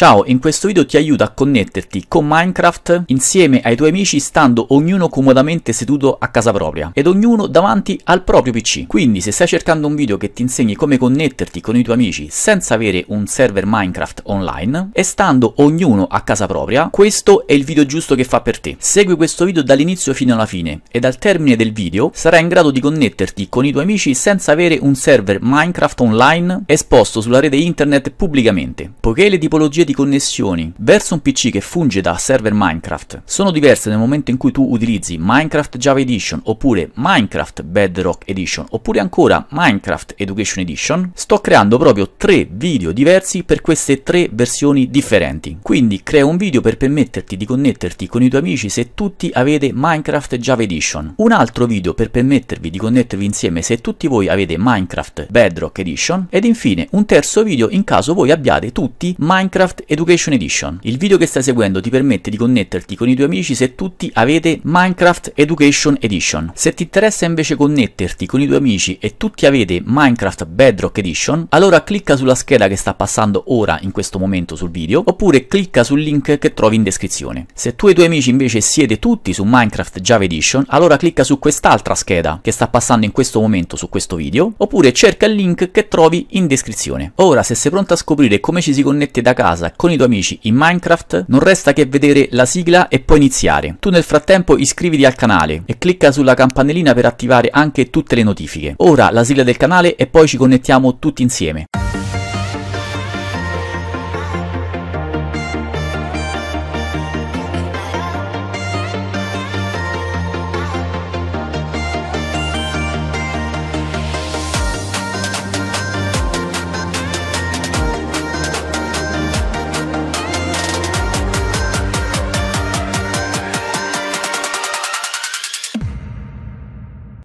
Ciao, in questo video ti aiuto a connetterti con Minecraft insieme ai tuoi amici stando ognuno comodamente seduto a casa propria ed ognuno davanti al proprio PC. Quindi se stai cercando un video che ti insegni come connetterti con i tuoi amici senza avere un server Minecraft online e stando ognuno a casa propria, questo è il video giusto che fa per te. Segui questo video dall'inizio fino alla fine ed al termine del video sarai in grado di connetterti con i tuoi amici senza avere un server Minecraft online esposto sulla rete internet pubblicamente. Poiché le tipologie di connessioni verso un PC che funge da server Minecraft sono diverse nel momento in cui tu utilizzi Minecraft Java Edition oppure Minecraft Bedrock Edition oppure ancora Minecraft Education Edition, sto creando proprio tre video diversi per queste tre versioni differenti. Quindi crea un video per permetterti di connetterti con i tuoi amici se tutti avete Minecraft Java Edition, un altro video per permettervi di connettervi insieme se tutti voi avete Minecraft Bedrock Edition ed infine un terzo video in caso voi abbiate tutti Minecraft Minecraft Education Edition. Il video che stai seguendo ti permette di connetterti con i tuoi amici se tutti avete Minecraft Education Edition. Se ti interessa invece connetterti con i tuoi amici e tutti avete Minecraft Bedrock Edition, allora clicca sulla scheda che sta passando ora in questo momento sul video, oppure clicca sul link che trovi in descrizione. Se tu e i tuoi amici invece siete tutti su Minecraft Java Edition, allora clicca su quest'altra scheda che sta passando in questo momento su questo video, oppure cerca il link che trovi in descrizione. Ora, se sei pronto a scoprire come ci si connette da casa casa con i tuoi amici in Minecraft, non resta che vedere la sigla e poi iniziare. Tu nel frattempo iscriviti al canale e clicca sulla campanellina per attivare anche tutte le notifiche. Ora la sigla del canale e poi ci connettiamo tutti insieme.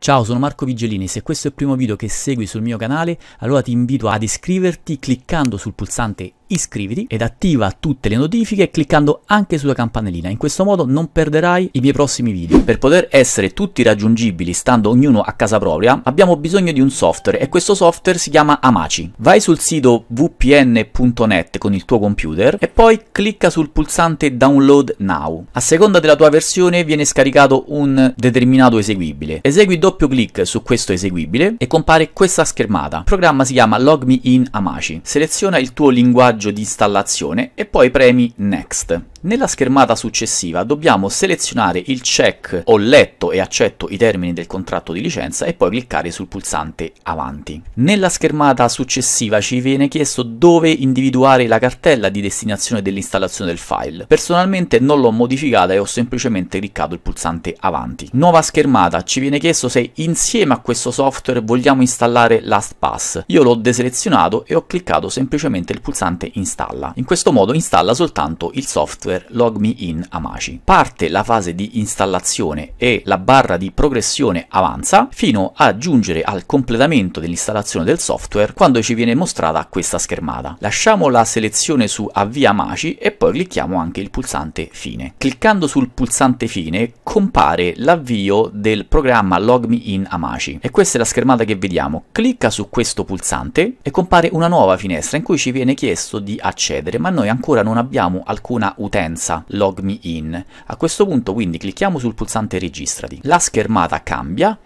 Ciao, sono Marco Vigelini, se questo è il primo video che segui sul mio canale, allora ti invito ad iscriverti cliccando sul pulsante iscriviti ed attiva tutte le notifiche cliccando anche sulla campanellina, in questo modo non perderai i miei prossimi video. Per poter essere tutti raggiungibili stando ognuno a casa propria abbiamo bisogno di un software e questo software si chiama Amaci. Vai sul sito vpn.net con il tuo computer e poi clicca sul pulsante download now. A seconda della tua versione viene scaricato un determinato eseguibile. Esegui doppio clic su questo eseguibile e compare questa schermata. Il programma si chiama LogMeIn Amaci. Seleziona il tuo linguaggio di installazione e poi premi Next. Nella schermata successiva dobbiamo selezionare il check ho letto e accetto i termini del contratto di licenza e poi cliccare sul pulsante avanti. Nella schermata successiva ci viene chiesto dove individuare la cartella di destinazione dell'installazione del file. Personalmente non l'ho modificata e ho semplicemente cliccato il pulsante avanti. Nuova schermata, ci viene chiesto se insieme a questo software vogliamo installare LastPass. Io l'ho deselezionato e ho cliccato semplicemente il pulsante installa. In questo modo installa soltanto il software software Log In Amaci. Parte la fase di installazione e la barra di progressione avanza fino a giungere al completamento dell'installazione del software quando ci viene mostrata questa schermata. Lasciamo la selezione su Avvia Amaci e poi clicchiamo anche il pulsante Fine. Cliccando sul pulsante Fine compare l'avvio del programma Log In Amaci e questa è la schermata che vediamo. Clicca su questo pulsante e compare una nuova finestra in cui ci viene chiesto di accedere ma noi ancora non abbiamo alcuna utenza preferenza log in. A questo punto quindi clicchiamo sul pulsante registrati. La schermata cambia,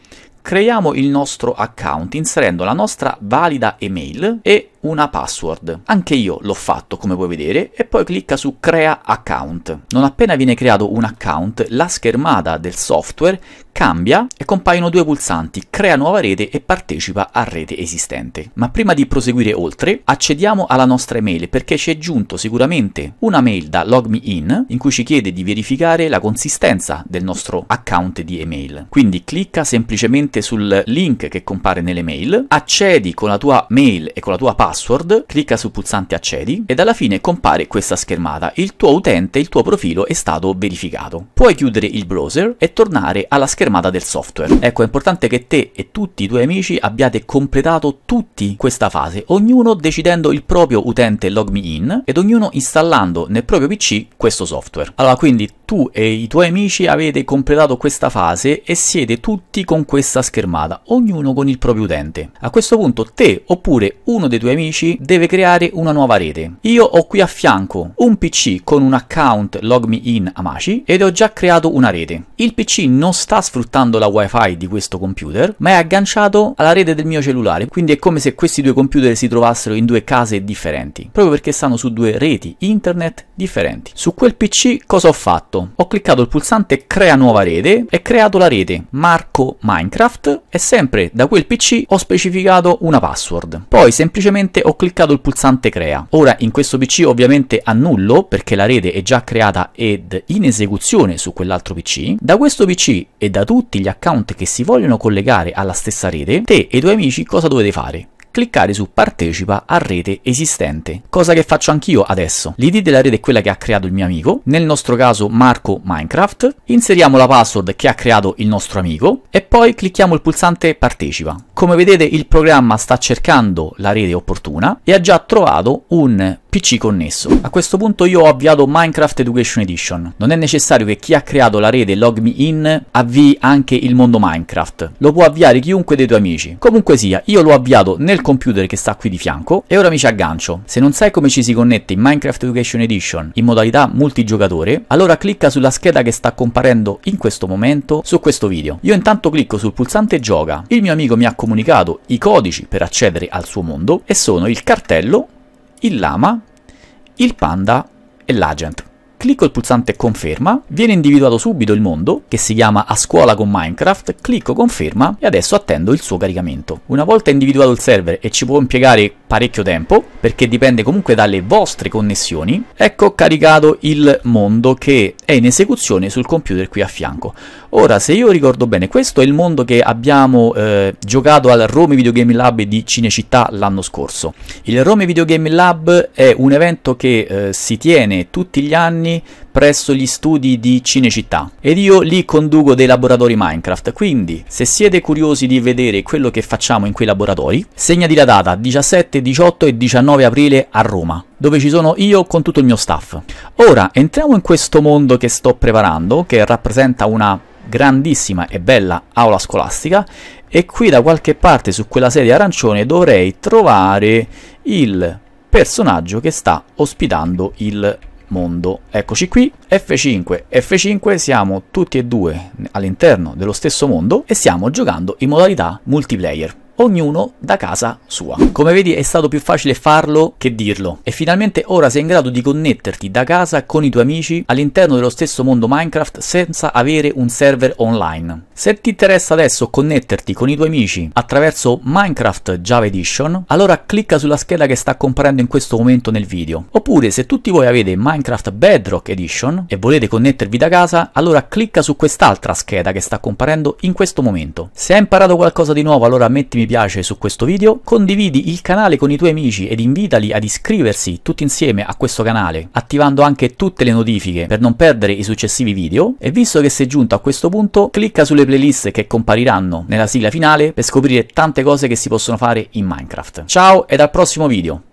creiamo il nostro account inserendo la nostra valida email e una password. Anche io l'ho fatto come puoi vedere e poi clicca su crea account. Non appena viene creato un account la schermata del software cambia e compaiono due pulsanti crea nuova rete e partecipa a rete esistente. Ma prima di proseguire oltre accediamo alla nostra email perché ci è giunto sicuramente una mail da LogMeIn in cui ci chiede di verificare la consistenza del nostro account di email. Quindi clicca semplicemente sul link che compare nelle mail, accedi con la tua mail e con la tua password password, clicca sul pulsante accedi ed alla fine compare questa schermata, il tuo utente, il tuo profilo è stato verificato. Puoi chiudere il browser e tornare alla schermata del software. Ecco, è importante che te e tutti i tuoi amici abbiate completato tutti questa fase, ognuno decidendo il proprio utente login ed ognuno installando nel proprio PC questo software. Allora, quindi tu e i tuoi amici avete completato questa fase e siete tutti con questa schermata, ognuno con il proprio utente. A questo punto te oppure uno dei tuoi amici deve creare una nuova rete. Io ho qui a fianco un PC con un account logme Amaci ed ho già creato una rete. Il PC non sta sfruttando la wifi di questo computer, ma è agganciato alla rete del mio cellulare, quindi è come se questi due computer si trovassero in due case differenti, proprio perché stanno su due reti internet differenti. Su quel PC cosa ho fatto? tutto. Ho cliccato il pulsante crea nuova rete e creato la rete Marco Minecraft e sempre da quel PC ho specificato una password. Poi semplicemente ho cliccato il pulsante crea. Ora in questo PC ovviamente annullo perché la rete è già creata ed in esecuzione su quell'altro PC. Da questo PC e da tutti gli account che si vogliono collegare alla stessa rete, te e i tuoi amici cosa dovete fare? cliccare su partecipa a rete esistente, cosa che faccio anch'io adesso. L'id della rete è quella che ha creato il mio amico, nel nostro caso Marco Minecraft, inseriamo la password che ha creato il nostro amico e poi clicchiamo il pulsante partecipa. Come vedete il programma sta cercando la rete opportuna e ha già trovato un PC connesso. A questo punto io ho avviato Minecraft Education Edition. Non è necessario che chi ha creato la rete LogMeIn avvii anche il mondo Minecraft. Lo può avviare chiunque dei tuoi amici. Comunque sia, io l'ho avviato nel computer che sta qui di fianco e ora mi ci aggancio. Se non sai come ci si connette in Minecraft Education Edition in modalità multigiocatore, allora clicca sulla scheda che sta comparendo in questo momento su questo video. Io intanto clicco sul pulsante gioca. Il mio amico mi ha comunicato i codici per accedere al suo mondo e sono il cartello, il lama il panda e l'agent clicco il pulsante conferma, viene individuato subito il mondo che si chiama a scuola con Minecraft, clicco conferma e adesso attendo il suo caricamento. Una volta individuato il server e ci può impiegare parecchio tempo perché dipende comunque dalle vostre connessioni, ecco caricato il mondo che è in esecuzione sul computer qui a fianco. Ora se io ricordo bene questo è il mondo che abbiamo eh, giocato al Rome Video Game Lab di Cinecittà l'anno scorso. Il Rome Video Game Lab è un evento che eh, si tiene tutti gli anni anni presso gli studi di Cinecittà ed io lì conduco dei laboratori Minecraft, quindi se siete curiosi di vedere quello che facciamo in quei laboratori, segnati la data 17, 18 e 19 aprile a Roma dove ci sono io con tutto il mio staff. Ora entriamo in questo mondo che sto preparando, che rappresenta una grandissima e bella aula scolastica e qui da qualche parte su quella sedia arancione dovrei trovare il personaggio che sta ospitando il mondo. Eccoci qui, F5, F5 siamo tutti e due all'interno dello stesso mondo e stiamo giocando in modalità multiplayer ognuno da casa sua. Come vedi è stato più facile farlo che dirlo e finalmente ora sei in grado di connetterti da casa con i tuoi amici all'interno dello stesso mondo Minecraft senza avere un server online. Se ti interessa adesso connetterti con i tuoi amici attraverso Minecraft Java Edition, allora clicca sulla scheda che sta comparendo in questo momento nel video. Oppure se tutti voi avete Minecraft Bedrock Edition e volete connettervi da casa, allora clicca su quest'altra scheda che sta comparendo in questo momento. Se hai imparato qualcosa di nuovo allora mettimi piace su questo video, condividi il canale con i tuoi amici ed invitali ad iscriversi tutti insieme a questo canale, attivando anche tutte le notifiche per non perdere i successivi video e visto che sei giunto a questo punto, clicca sulle playlist che compariranno nella sigla finale per scoprire tante cose che si possono fare in Minecraft. Ciao e al prossimo video!